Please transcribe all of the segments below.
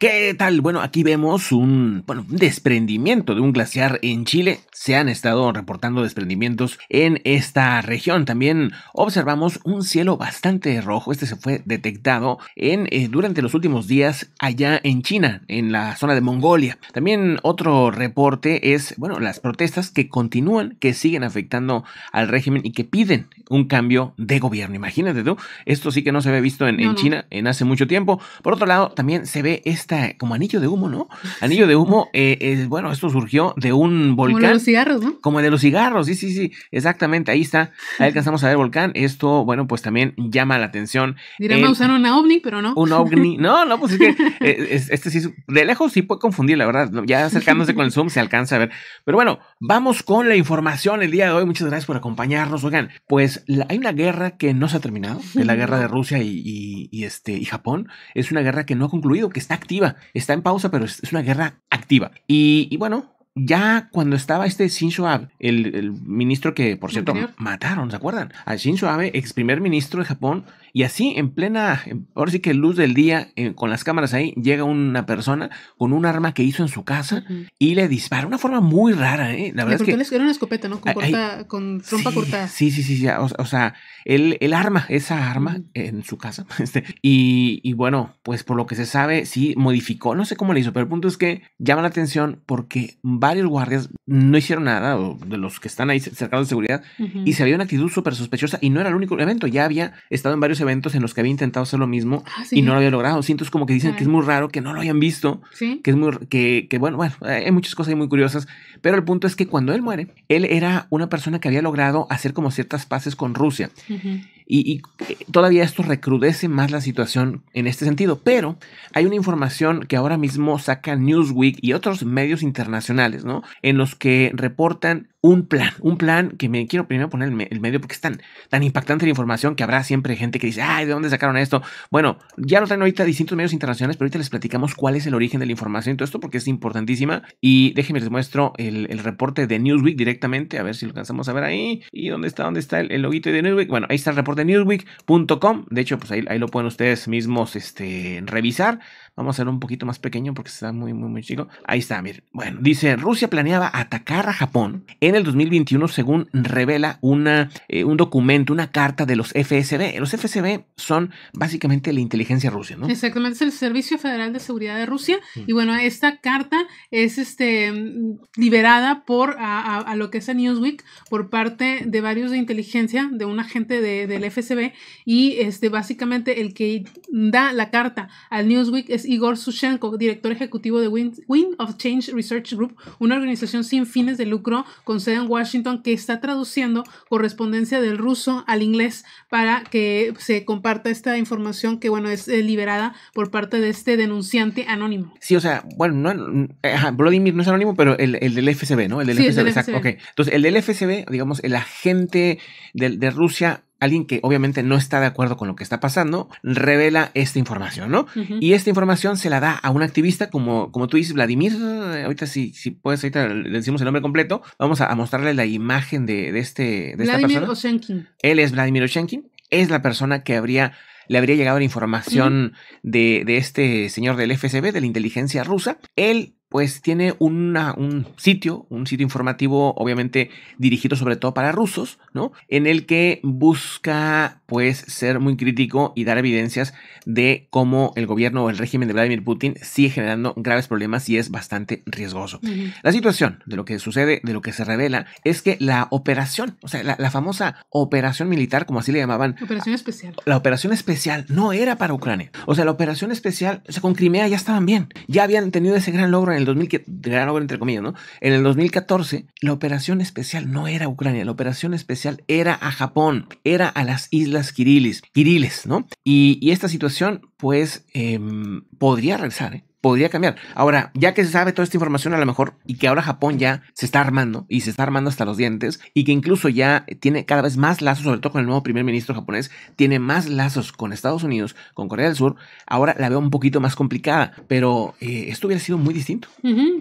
¿Qué tal? Bueno, aquí vemos un, bueno, desprendimiento de un glaciar en Chile. Se han estado reportando desprendimientos en esta región. También observamos un cielo bastante rojo. Este se fue detectado en, eh, durante los últimos días allá en China, en la zona de Mongolia. También otro reporte es, bueno, las protestas que continúan, que siguen afectando al régimen y que piden un cambio de gobierno. Imagínate tú, esto sí que no se había visto en, China en hace mucho tiempo. Por otro lado, también se ve este eh, como anillo de humo, ¿no? Anillo de humo, eh, eh, bueno, esto surgió de un volcán. Como de los cigarros, ¿no? Como de los cigarros, sí, sí, sí, exactamente, ahí está, ahí alcanzamos a ver el volcán, esto, bueno, pues también llama la atención. Dirán, a usaron una ovni, pero no. Un ovni, no, no, pues es que eh, este sí, de lejos sí puede confundir, la verdad, ya acercándose con el zoom se alcanza a ver. Pero bueno, vamos con la información el día de hoy, muchas gracias por acompañarnos, oigan, pues hay una guerra que no se ha terminado, la guerra de Rusia y este, y Japón, es una guerra que no ha concluido, que está activa Está en pausa, pero es una guerra activa. Y, bueno, ya cuando estaba este Shinzo Abe, el, ministro que, por cierto, mataron, ¿se acuerdan? A Shinzo Abe, ex primer ministro de Japón, y así, en plena, ahora sí que luz del día, eh, con las cámaras ahí, llega una persona con un arma que hizo en su casa y le dispara. Una forma muy rara, ¿eh? La verdad es que. era una escopeta, ¿no? Con, trompa cortada. Sí, sí, sí. sí o, sea, el, arma, esa arma en su casa. Este, y, bueno, pues por lo que se sabe, sí modificó. No sé cómo le hizo, pero el punto es que llama la atención porque varios guardias no hicieron nada, o de los que están ahí cercanos de seguridad, y se había una actitud súper sospechosa y no era el único evento. Ya había estado en varios eventos en los que había intentado hacer lo mismo ah, y no lo había logrado. Siento como que dicen que es muy raro, que no lo hayan visto, que es muy, que, bueno, bueno, eh, hay muchas cosas muy curiosas, pero el punto es que cuando él muere, él era una persona que había logrado hacer como ciertas paces con Rusia. Y, y, eh, todavía esto recrudece más la situación en este sentido. Pero hay una información que ahora mismo saca Newsweek y otros medios internacionales, ¿no? En los que reportan un plan, un plan que me quiero primero poner el, el, medio porque es tan, impactante la información que habrá siempre gente que dice, ay, ¿de dónde sacaron esto? Bueno, ya lo traen ahorita distintos medios internacionales, pero ahorita les platicamos cuál es el origen de la información y todo esto porque es importantísima. Y déjenme les muestro el, reporte de Newsweek directamente, a ver si lo alcanzamos a ver ahí. ¿Y dónde está? ¿Dónde está el, el de Newsweek? Bueno, ahí está el reporte de Newsweek.com. De hecho, pues ahí, lo pueden ustedes mismos este, revisar. Vamos a hacerlo un poquito más pequeño porque está muy, muy, muy chico. Ahí está, miren. Bueno, dice, Rusia planeaba atacar a Japón en el 2021 según revela una, eh, un documento, una carta de los FSB. Los FSB son básicamente la inteligencia rusa, ¿no? Exactamente, es el Servicio Federal de Seguridad de Rusia. Y bueno, esta carta es este, liberada por a, lo que es el Newsweek por parte de varios de inteligencia, de un agente del FSB. Y este, básicamente el que da la carta al Newsweek es Igor Sushenko, director ejecutivo de Wind, Wind of Change Research Group, una organización sin fines de lucro con en Washington que está traduciendo correspondencia del ruso al inglés para que se comparta esta información que, bueno, es eh, liberada por parte de este denunciante anónimo. Sí, o sea, bueno, no, eh, Vladimir no es anónimo, pero el, del FSB, ¿no? El del exacto. Entonces, el del FSB, digamos, el agente de Rusia alguien que obviamente no está de acuerdo con lo que está pasando, revela esta información, ¿no? Y esta información se la da a un activista como, como tú dices, Vladimir, ahorita si, si puedes, ahorita le decimos el nombre completo, vamos a, mostrarle la imagen de, este... Vladimir esta Él es Vladimir Oshenkin, es la persona que habría le habría llegado la información de, de, este señor del FSB, de la inteligencia rusa. Él pues tiene un sitio, un sitio informativo obviamente dirigido sobre todo para rusos, ¿no? En el que busca pues ser muy crítico y dar evidencias de cómo el gobierno o el régimen de Vladimir Putin sigue generando graves problemas y es bastante riesgoso. La situación de lo que sucede, de lo que se revela, es que la operación, o sea, la, famosa operación militar, como así le llamaban. Operación especial. La operación especial no era para Ucrania. O sea, la operación especial, o sea, con Crimea ya estaban bien, ya habían tenido ese gran logro en el 2014, la operación especial no era Ucrania, la operación especial era a Japón, era a las Islas Kirilis, Kiriles, ¿no? Y, esta situación, pues, em, podría regresar, ¿eh? podría cambiar. Ahora, ya que se sabe toda esta información a lo mejor y que ahora Japón ya se está armando y se está armando hasta los dientes y que incluso ya tiene cada vez más lazos, sobre todo con el nuevo primer ministro japonés, tiene más lazos con Estados Unidos, con Corea del Sur, ahora la veo un poquito más complicada, pero eh, esto hubiera sido muy distinto.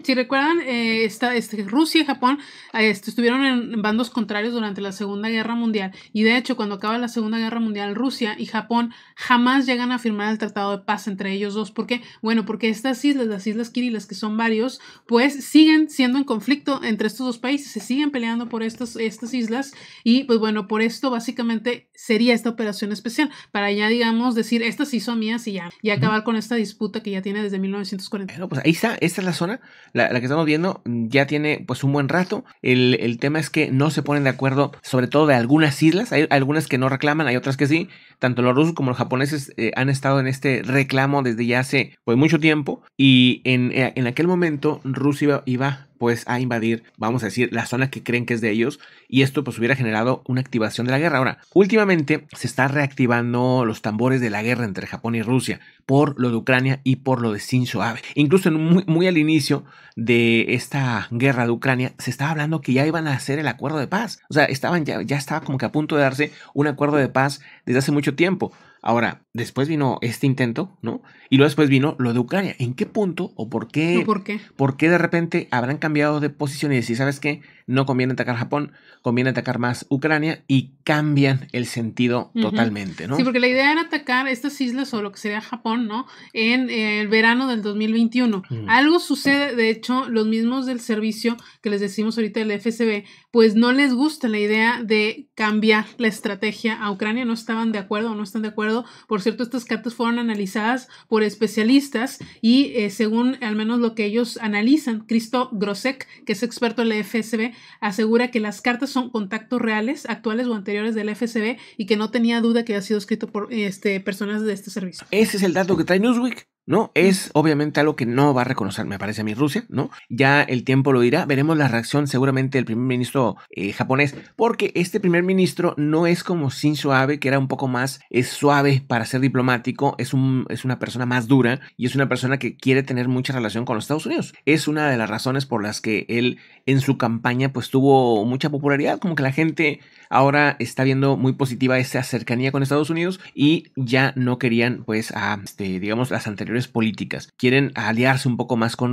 Si recuerdan, eh, este, Rusia y Japón eh, este, estuvieron en bandos contrarios durante la Segunda Guerra Mundial y de hecho cuando acaba la Segunda Guerra Mundial, Rusia y Japón jamás llegan a firmar el Tratado de Paz entre ellos dos. ¿Por qué? Bueno, porque estas islas, las Islas Kirilas, que son varios, pues siguen siendo en conflicto entre estos dos países, se siguen peleando por estas, estas islas y pues bueno, por esto básicamente sería esta operación especial, para ya digamos decir, estas sí son mías y ya, y acabar con esta disputa que ya tiene desde 1940. pues ahí está, esta es la zona, la, que estamos viendo, ya tiene pues un buen rato, el, tema es que no se ponen de acuerdo, sobre todo de algunas islas, hay algunas que no reclaman, hay otras que sí, tanto los rusos como los japoneses eh, han estado en este reclamo desde ya hace pues mucho tiempo, y eh, en, aquel momento Rusia iba pues a invadir, vamos a decir, la zona que creen que es de ellos y esto pues hubiera generado una activación de la guerra. Ahora, últimamente se está reactivando los tambores de la guerra entre Japón y Rusia por lo de Ucrania y por lo de Shinzo Abe. Incluso muy, al inicio de esta guerra de Ucrania se estaba hablando que ya iban a hacer el acuerdo de paz. O sea, estaban ya, ya estaba como que a punto de darse un acuerdo de paz desde hace mucho tiempo. Ahora, después vino este intento, ¿no? Y luego después vino lo de Ucrania. ¿En qué punto o por qué? por qué? ¿Por qué de repente habrán cambiado de posición y decir, ¿sabes qué? no conviene atacar Japón, conviene atacar más Ucrania y cambian el sentido totalmente, ¿no? Sí, porque la idea era atacar estas islas o lo que sería Japón, ¿no? En eh, el verano del 2021. Mm. Algo sucede, de hecho, los mismos del servicio que les decimos ahorita del FSB, pues no les gusta la idea de cambiar la estrategia a Ucrania, no estaban de acuerdo o no están de acuerdo. Por cierto, estas cartas fueron analizadas por especialistas y eh, según al menos lo que ellos analizan, Cristo Grosek, que es experto en la FSB, asegura que las cartas son contactos reales, actuales o anteriores del FSB y que no tenía duda que había sido escrito por este, personas de este servicio. Ese es el dato que trae Newsweek. ¿no? Mm. Es obviamente algo que no va a reconocer, me parece a mí, Rusia, ¿no? Ya el tiempo lo dirá, veremos la reacción seguramente del primer ministro eh, japonés, porque este primer ministro no es como Shinzo Abe, que era un poco más es suave para ser diplomático, es, un, es una persona más dura y es una persona que quiere tener mucha relación con los Estados Unidos. Es una de las razones por las que él en su campaña pues tuvo mucha popularidad, como que la gente ahora está viendo muy positiva esa cercanía con Estados Unidos y ya no querían pues a, este, digamos, las anteriores políticas. Quieren aliarse un poco más con,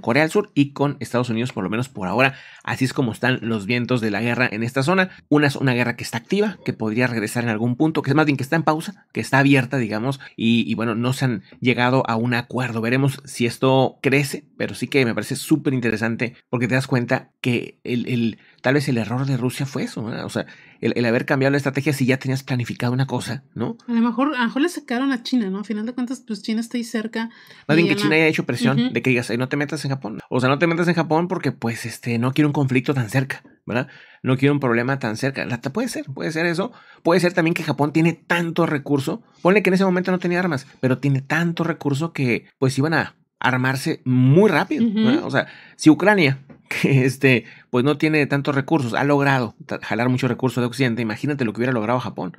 Corea del Sur y con Estados Unidos, por lo menos por ahora. Así es como están los vientos de la guerra en esta zona. Una, es una guerra que está activa, que podría regresar en algún punto, que es más bien que está en pausa, que está abierta, digamos, y, bueno, no se han llegado a un acuerdo. Veremos si esto crece, pero sí que me parece súper interesante porque te das cuenta que el, tal vez el error de Rusia fue eso. O sea, el, haber cambiado la estrategia si ya tenías planificado una cosa, ¿no? A lo mejor, a lo mejor le sacaron a China, ¿no? A final de cuentas, pues China está ahí cerca. Más bien que China haya hecho presión de que digas, no te metas en Japón. O sea, no te metas en Japón porque, pues, este, no quiero un conflicto tan cerca, ¿verdad? No quiero un problema tan cerca. La, puede ser, puede ser eso. Puede ser también que Japón tiene tanto recurso. Ponle que en ese momento no tenía armas, pero tiene tanto recurso que, pues, iban a armarse muy rápido. O sea, si Ucrania, que este, pues no tiene tantos recursos, ha logrado jalar muchos recursos de Occidente, imagínate lo que hubiera logrado Japón.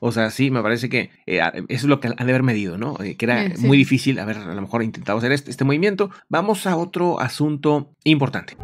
O sea, sí, me parece que eh, eso es lo que han de haber medido, ¿no? Eh, que era eh, muy difícil haber a lo mejor intentado hacer este, este movimiento. Vamos a otro asunto importante.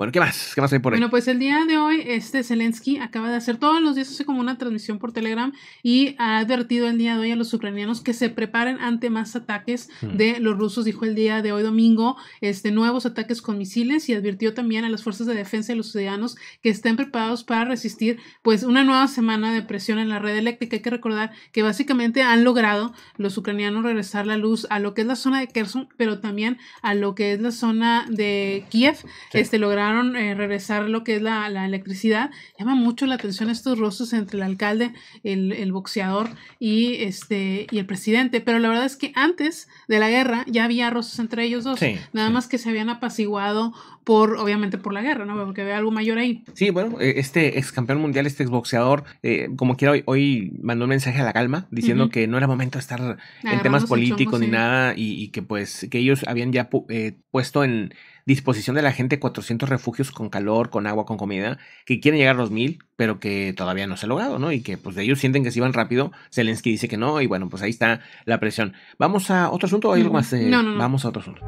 Bueno, ¿qué más? ¿Qué más hay por ahí? Bueno, pues el día de hoy, este Zelensky acaba de hacer todos los días, hace como una transmisión por Telegram y ha advertido el día de hoy a los ucranianos que se preparen ante más ataques hmm. de los rusos, dijo el día de hoy domingo, este, nuevos ataques con misiles y advirtió también a las fuerzas de defensa y los ciudadanos que estén preparados para resistir pues una nueva semana de presión en la red eléctrica. Hay que recordar que básicamente han logrado los ucranianos regresar la luz a lo que es la zona de Kherson, pero también a lo que es la zona de Kiev. Este, lograron eh, regresar lo que es la, electricidad. Llama mucho la atención estos rostros entre el alcalde, el, boxeador y, este, y el presidente, pero la verdad es que antes de la guerra ya había rostros entre ellos dos, nada más que se habían apaciguado por, obviamente por la guerra, ¿no? Porque había algo mayor ahí. Sí, bueno, e, este ex campeón mundial, este ex boxeador, eh, como quiera, hoy, hoy, mandó un mensaje a la calma diciendo que no era momento de estar ah, en temas políticos ni nada y, que pues que ellos habían ya eh, puesto en disposición de la gente 400 refugios con calor, con agua, con comida, que quieren llegar a los mil, pero que todavía no se ha logrado, ¿no? Y que pues de ellos sienten que si van rápido, Zelensky dice que no, y bueno, pues ahí está la presión. Vamos a otro asunto o algo más. Eh? no, no. Vamos a otro asunto.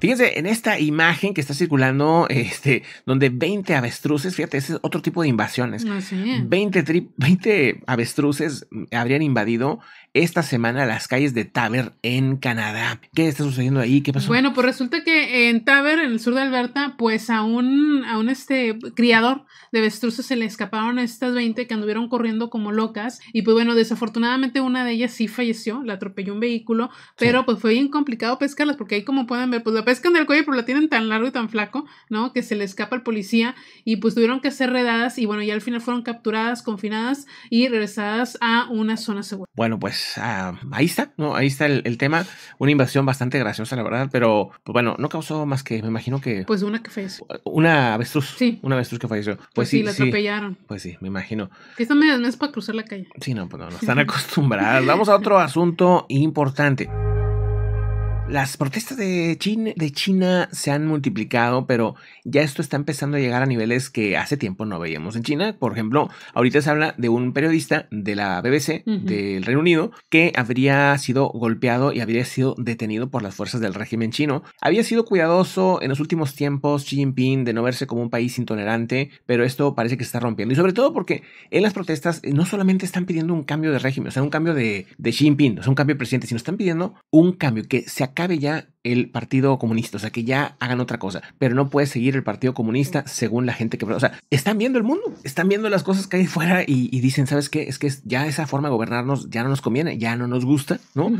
Fíjense, en esta imagen que está circulando, este, donde 20 avestruces, fíjate, ese es otro tipo de invasiones. 20, ah, 20 avestruces habrían invadido esta semana las calles de Taver en Canadá. ¿Qué está sucediendo ahí? ¿Qué pasó? Bueno, pues resulta que en Taver en el sur de Alberta, pues a un, a un este criador de avestruces se le escaparon estas 20 que anduvieron corriendo como locas. Y pues bueno, desafortunadamente una de ellas sí falleció, la atropelló un vehículo, pero pues fue bien complicado pescarlas porque ahí como pueden ver, pues la del cuello, pero lo tienen tan largo y tan flaco, ¿no? Que se le escapa al policía y pues tuvieron que ser redadas y bueno, ya al final fueron capturadas, confinadas y regresadas a una zona segura. Bueno, pues ah, ahí está, ¿no? Ahí está el, tema. Una invasión bastante graciosa, la verdad, pero pues, bueno, no causó más que, me imagino que... Pues una que falleció. Una avestruz. Sí. Una avestruz que falleció. Pues, pues sí, la atropellaron. pues sí, me imagino. Que esta no es para cruzar la calle. Sí, no, pues no, no están acostumbradas. Vamos a otro asunto importante. Las protestas de China, se han multiplicado, pero ya esto está empezando a llegar a niveles que hace tiempo no veíamos en China. Por ejemplo, ahorita se habla de un periodista de la BBC del Reino Unido que habría sido golpeado y habría sido detenido por las fuerzas del régimen chino. Había sido cuidadoso en los últimos tiempos Xi Jinping de no verse como un país intolerante, pero esto parece que está rompiendo. Y sobre todo porque en las protestas no solamente están pidiendo un cambio de régimen, o sea, un cambio de, de Xi Jinping, o sea, un cambio de presidente, sino están pidiendo un cambio que se cabe ya el Partido Comunista, o sea, que ya hagan otra cosa, pero no puede seguir el Partido Comunista según la gente que... O sea, están viendo el mundo, están viendo las cosas que hay fuera y, dicen, ¿sabes qué? Es que ya esa forma de gobernarnos ya no nos conviene, ya no nos gusta, ¿no?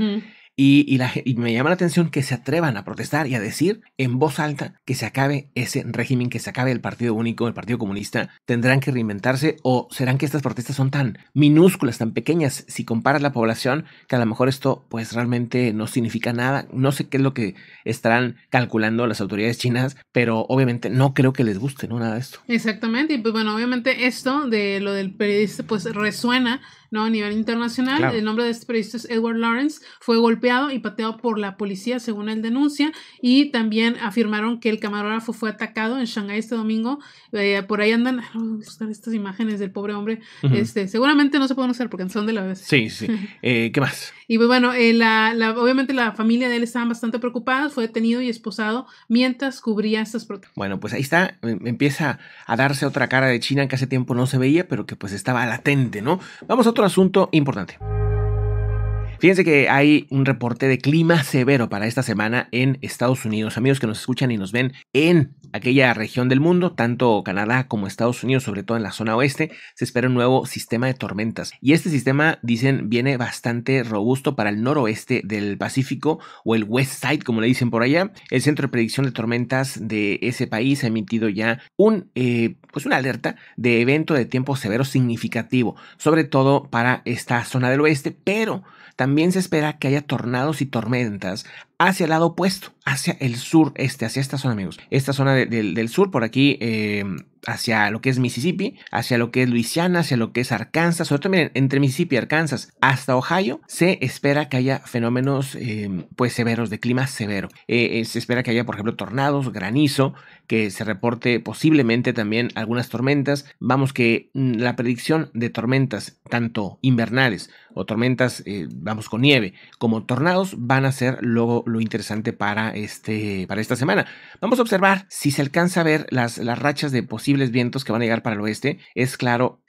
Y, la, me llama la atención que se atrevan a protestar y a decir en voz alta que se acabe ese régimen, que se acabe el Partido Único, el Partido Comunista. ¿Tendrán que reinventarse o serán que estas protestas son tan minúsculas, tan pequeñas, si comparas la población, que a lo mejor esto pues realmente no significa nada? No sé qué es lo que estarán calculando las autoridades chinas, pero obviamente no creo que les guste, Nada de esto. Exactamente, y pues bueno, obviamente esto de lo del periodista pues resuena ¿no? A nivel internacional, el nombre de este periodista es Edward Lawrence, fue golpeado y pateado por la policía, según él denuncia, y también afirmaron que el camarógrafo fue atacado en Shanghái este domingo. Eh, por ahí andan estas imágenes del pobre hombre. este, seguramente no se pueden usar porque son de la vez. Sí, sí. Eh, ¿Qué más? Y pues bueno, eh, la, obviamente la familia de él estaban bastante preocupadas, fue detenido y esposado mientras cubría estas protestas. Bueno, pues ahí está, empieza a darse otra cara de China que hace tiempo no se veía, pero que pues estaba latente, ¿no? Vamos a otro asunto importante. Fíjense que hay un reporte de clima severo para esta semana en Estados Unidos. Amigos que nos escuchan y nos ven en aquella región del mundo, tanto Canadá como Estados Unidos, sobre todo en la zona oeste, se espera un nuevo sistema de tormentas. Y este sistema, dicen, viene bastante robusto para el noroeste del Pacífico o el West Side, como le dicen por allá. El Centro de Predicción de Tormentas de ese país ha emitido ya un, eh, pues una alerta de evento de tiempo severo significativo, sobre todo para esta zona del oeste, pero también se espera que haya tornados y tormentas hacia el lado opuesto, hacia el sur, este, hacia esta zona, amigos. Esta zona del sur, por aquí, eh, hacia lo que es Mississippi, hacia lo que es Luisiana, hacia lo que es Arkansas, sobre todo miren, entre Mississippi y Arkansas hasta Ohio, se espera que haya fenómenos em, pues severos, de clima severo. Eh, eh, se espera que haya, por ejemplo, tornados, granizo, que se reporte posiblemente también algunas tormentas. Vamos que mm, la predicción de tormentas, tanto invernales o tormentas, eh, vamos con nieve, como tornados, van a ser luego lo interesante para, este, para esta semana. Vamos a observar si se alcanza a ver las, las rachas de posible vientos que van a llegar para el oeste, es claro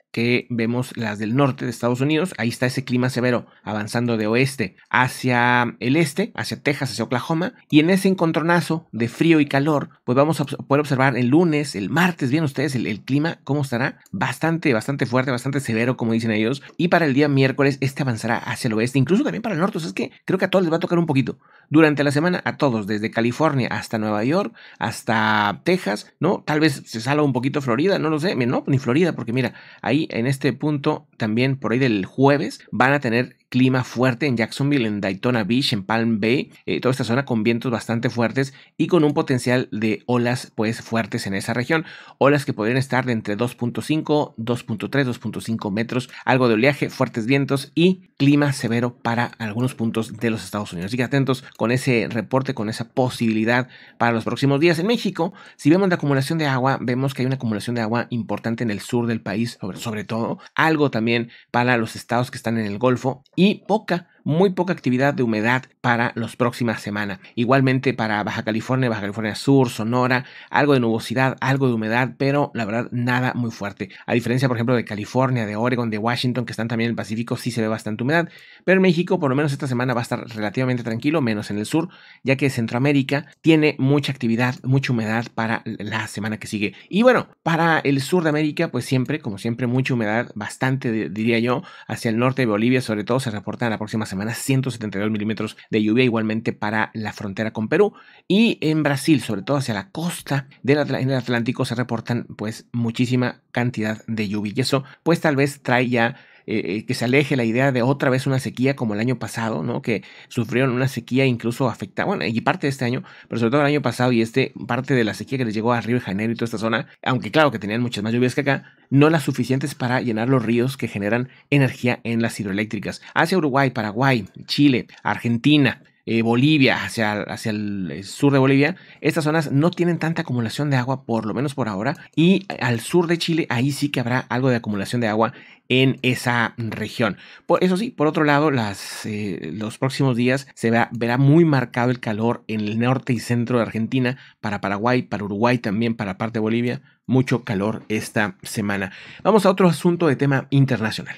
vemos las del norte de Estados Unidos. Ahí está ese clima severo avanzando de oeste hacia el este, hacia Texas, hacia Oklahoma. Y en ese encontronazo de frío y calor, pues vamos a poder observar el lunes, el martes, bien ustedes, el, clima, cómo estará. Bastante, bastante fuerte, bastante severo, como dicen ellos. Y para el día miércoles, este avanzará hacia el oeste, incluso también para el norte. es que creo que a todos les va a tocar un poquito. Durante la semana, a todos, desde California hasta Nueva York, hasta Texas, ¿no? Tal vez se salga un poquito Florida, no lo sé. No, ni Florida, porque mira, ahí en este punto, también por ahí del jueves, van a tener clima fuerte en Jacksonville, en Daytona Beach, en Palm Bay, eh, toda esta zona con vientos bastante fuertes y con un potencial de olas pues fuertes en esa región, olas que podrían estar de entre 2.5, 2.3, 2.5 metros, algo de oleaje, fuertes vientos y clima severo para algunos puntos de los Estados Unidos. Así que atentos con ese reporte, con esa posibilidad para los próximos días. En México, si vemos la acumulación de agua, vemos que hay una acumulación de agua importante en el sur del país, sobre todo, algo también para los estados que están en el Golfo y poca muy poca actividad de humedad para las próximas semanas. Igualmente para Baja California, Baja California Sur, Sonora, algo de nubosidad, algo de humedad, pero la verdad nada muy fuerte. A diferencia, por ejemplo, de California, de Oregon, de Washington, que están también en el Pacífico, sí se ve bastante humedad. Pero en México, por lo menos esta semana va a estar relativamente tranquilo, menos en el sur, ya que Centroamérica tiene mucha actividad, mucha humedad para la semana que sigue. Y bueno, para el sur de América, pues siempre, como siempre, mucha humedad, bastante, diría yo, hacia el norte de Bolivia, sobre todo se reporta en la próxima semana a 172 milímetros de lluvia, igualmente para la frontera con Perú. Y en Brasil, sobre todo hacia la costa del Atlántico, se reportan pues muchísima cantidad de lluvia. Y eso pues tal vez trae ya eh, eh, que se aleje la idea de otra vez una sequía como el año pasado, ¿no? Que sufrieron una sequía incluso afectada, bueno, y parte de este año, pero sobre todo el año pasado y este, parte de la sequía que les llegó a Río de Janeiro y toda esta zona, aunque claro que tenían muchas más lluvias que acá, no las suficientes para llenar los ríos que generan energía en las hidroeléctricas. Hacia Uruguay, Paraguay, Chile, Argentina, eh, Bolivia, hacia, hacia el sur de Bolivia, estas zonas no tienen tanta acumulación de agua, por lo menos por ahora, y al sur de Chile, ahí sí que habrá algo de acumulación de agua en esa región. Por, eso sí, por otro lado, las, eh, los próximos días se verá, muy marcado el calor en el norte y centro de Argentina, para Paraguay, para Uruguay también, para parte de Bolivia, mucho calor esta semana. Vamos a otro asunto de tema internacional.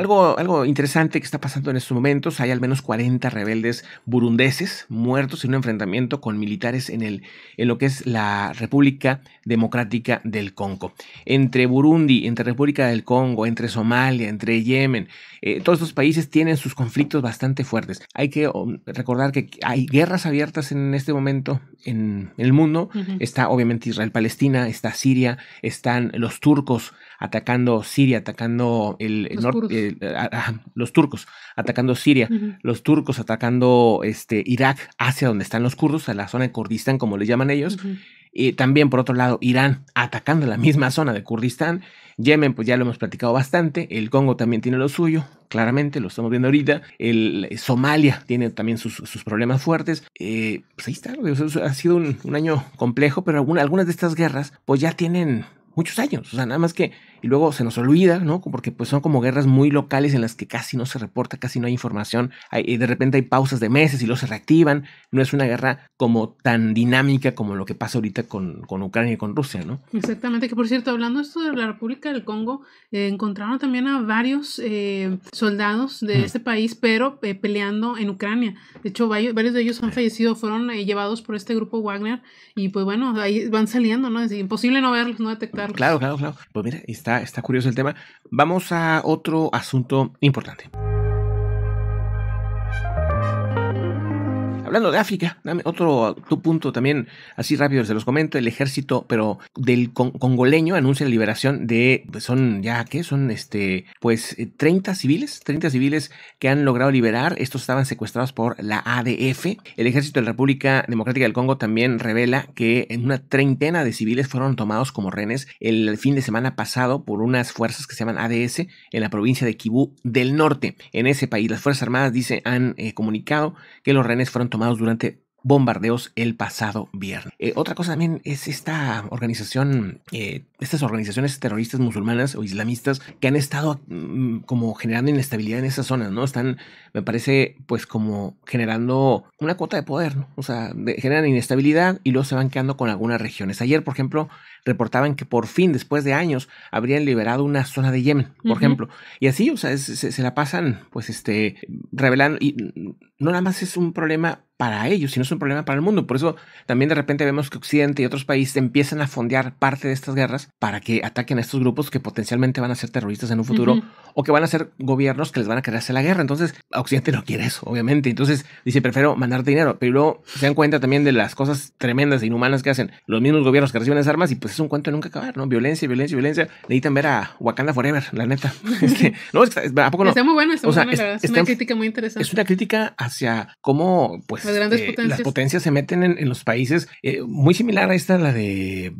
Algo, algo interesante que está pasando en estos momentos, hay al menos 40 rebeldes burundeses muertos en un enfrentamiento con militares en, el, en lo que es la República Democrática del Congo. Entre Burundi, entre República del Congo, entre Somalia, entre Yemen, eh, todos estos países tienen sus conflictos bastante fuertes. Hay que um, recordar que hay guerras abiertas en este momento en, el mundo. Está obviamente Israel-Palestina, está Siria, están los turcos atacando Siria, atacando el, norte eh, los turcos atacando Siria, los turcos atacando este, Irak, hacia donde están los kurdos, a la zona de Kurdistán, como le llaman ellos. Y también, por otro lado, Irán atacando la misma zona de Kurdistán. Yemen, pues ya lo hemos platicado bastante. El Congo también tiene lo suyo, claramente, lo estamos viendo ahorita. El Somalia tiene también sus, problemas fuertes. Eh, pues ahí está, ha sido un, año complejo, pero algunas de estas guerras, pues ya tienen muchos años. O sea, nada más que y luego se nos olvida, ¿no? Porque pues son como guerras muy locales en las que casi no se reporta, casi no hay información, y de repente hay pausas de meses y luego se reactivan, no es una guerra como tan dinámica como lo que pasa ahorita con, con Ucrania y con Rusia, ¿no? Exactamente, que por cierto, hablando esto de la República del Congo, eh, encontraron también a varios eh, soldados de mm. este país, pero eh, peleando en Ucrania. De hecho, varios, varios de ellos han fallecido, fueron llevados por este grupo Wagner y pues bueno, ahí van saliendo, ¿no? Es imposible no verlos, no detectarlos. Claro, claro, claro. Pues mira, está está, curioso el tema. Vamos a otro asunto importante. hablando de África, dame otro tu punto también, así rápido se los comento, el ejército, pero del congoleño anuncia la liberación de, pues son ya, ¿qué? Son este, pues 30 eh, civiles, 30 civiles que han logrado liberar, estos estaban secuestrados por la ADF. El ejército de la República Democrática del Congo también revela que en una treintena de civiles fueron tomados como rehenes el fin de semana pasado por unas fuerzas que se llaman ADS en la provincia de Kibú del Norte. En ese país, las Fuerzas Armadas, dice, han eh, comunicado que los rehenes fueron tomados durante bombardeos el pasado viernes. Eh, otra cosa también es esta organización, eh, estas organizaciones terroristas musulmanas o islamistas que han estado mm, como generando inestabilidad en esas zonas, ¿no? Están, me parece, pues como generando una cuota de poder, ¿no? O sea, generan inestabilidad y luego se van quedando con algunas regiones. Ayer, por ejemplo, reportaban que por fin, después de años, habrían liberado una zona de Yemen, por ejemplo. Y así, o sea, se, se la pasan, pues, este, revelando, y mm, no nada más es un problema para ellos, no es un problema para el mundo. Por eso también de repente vemos que Occidente y otros países empiezan a fondear parte de estas guerras para que ataquen a estos grupos que potencialmente van a ser terroristas en un futuro o que van a ser gobiernos que les van a querer hacer la guerra. Entonces, Occidente no quiere eso, obviamente. Entonces, dice, prefiero mandar dinero. Pero luego se dan cuenta también de las cosas tremendas e inhumanas que hacen los mismos gobiernos que reciben las armas y pues es un cuento de nunca acabar, ¿no? Violencia, violencia, violencia. Necesitan ver a Wakanda Forever, la neta. Este, no, ¿a poco no? muy bueno, es, una crítica muy interesante. Es una crítica hacia cómo, pues, este, las potencias. se meten en, los países eh, muy similar a esta, la de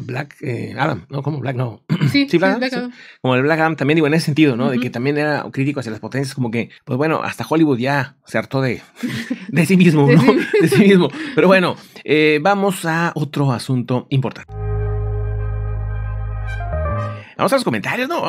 Black eh, Adam, ¿no? Como Black, no. Sí, Como el Black Adam también, digo, en ese sentido, ¿no? De que también era crítico hacia las potencias, como que, pues bueno, hasta Hollywood ya se hartó de, de sí mismo, ¿no? de sí mismo. Pero bueno, eh, vamos a otro asunto importante. Vamos a los comentarios, ¿no?